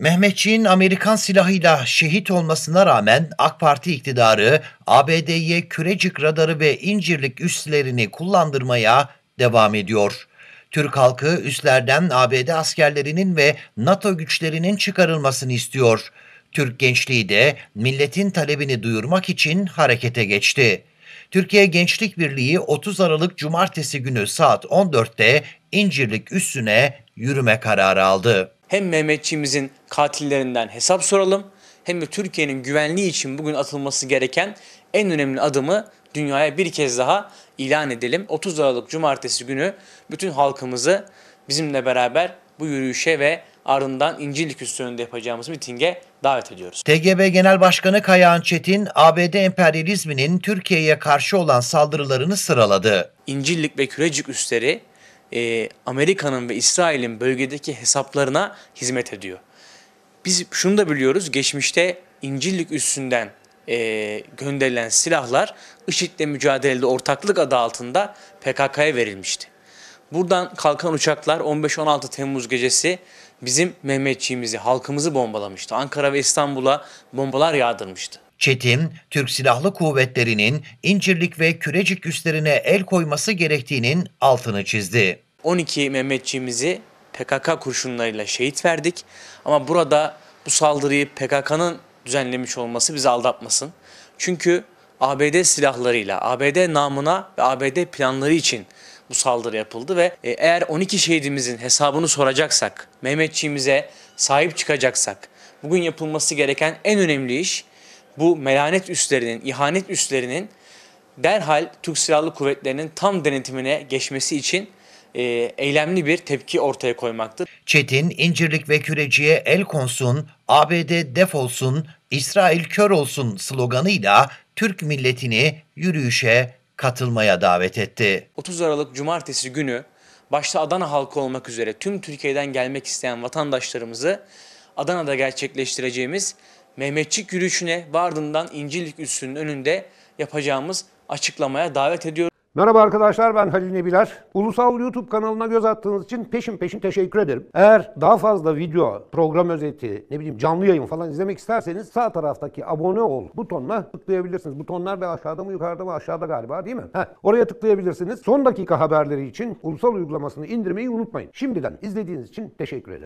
Mehmetçiğin Amerikan silahıyla şehit olmasına rağmen AK Parti iktidarı ABD'ye Kürecik radarı ve incirlik üslerini kullandırmaya devam ediyor. Türk halkı üslerden ABD askerlerinin ve NATO güçlerinin çıkarılmasını istiyor. Türk gençliği de milletin talebini duyurmak için harekete geçti. Türkiye Gençlik Birliği 30 Aralık Cumartesi günü saat 14'te İncirlik üssüne yürüme kararı aldı hem Mehmetçiğimizin katillerinden hesap soralım hem de Türkiye'nin güvenliği için bugün atılması gereken en önemli adımı dünyaya bir kez daha ilan edelim. 30 Aralık Cumartesi günü bütün halkımızı bizimle beraber bu yürüyüşe ve ardından İncirlik Üssü önünde yapacağımız mitinge davet ediyoruz. TGB Genel Başkanı Kayahan Çetin, ABD emperyalizminin Türkiye'ye karşı olan saldırılarını sıraladı. İncirlik ve Kürecik üsleri e, Amerika'nın ve İsrail'in bölgedeki hesaplarına hizmet ediyor. Biz şunu da biliyoruz, geçmişte İncillik üstünden e, gönderilen silahlar IŞİD'le mücadelede ortaklık adı altında PKK'ya verilmişti. Buradan kalkan uçaklar 15-16 Temmuz gecesi bizim Mehmetçiğimizi, halkımızı bombalamıştı. Ankara ve İstanbul'a bombalar yağdırmıştı. Çetin, Türk Silahlı Kuvvetleri'nin İncirlik ve Kürecik üslerine el koyması gerektiğinin altını çizdi. 12 Mehmetçiğimizi PKK kurşunlarıyla şehit verdik ama burada bu saldırıyı PKK'nın düzenlemiş olması bizi aldatmasın. Çünkü ABD silahlarıyla, ABD namına ve ABD planları için bu saldırı yapıldı ve e, eğer 12 şehidimizin hesabını soracaksak, Mehmetçiğimize sahip çıkacaksak, bugün yapılması gereken en önemli iş bu melanet üslerinin, ihanet üslerinin derhal Türk Silahlı Kuvvetleri'nin tam denetimine geçmesi için e, eylemli bir tepki ortaya koymaktır. Çetin, İncirlik ve Küreci'ye el konsun, ABD defolsun, İsrail kör olsun sloganıyla Türk milletini yürüyüşe katılmaya davet etti. 30 Aralık Cumartesi günü başta Adana halkı olmak üzere tüm Türkiye'den gelmek isteyen vatandaşlarımızı Adana'da gerçekleştireceğimiz Mehmetçik yürüyüşüne vardığından İncirlik Üssü'nün önünde yapacağımız açıklamaya davet ediyoruz. Merhaba arkadaşlar ben Halil Nebiler. Ulusal YouTube kanalına göz attığınız için peşin peşin teşekkür ederim. Eğer daha fazla video, program özeti, ne bileyim canlı yayın falan izlemek isterseniz sağ taraftaki abone ol butonuna tıklayabilirsiniz. Butonlar ve aşağıda mı yukarıda mı aşağıda galiba değil mi? Heh, oraya tıklayabilirsiniz. Son dakika haberleri için ulusal uygulamasını indirmeyi unutmayın. Şimdiden izlediğiniz için teşekkür ederim.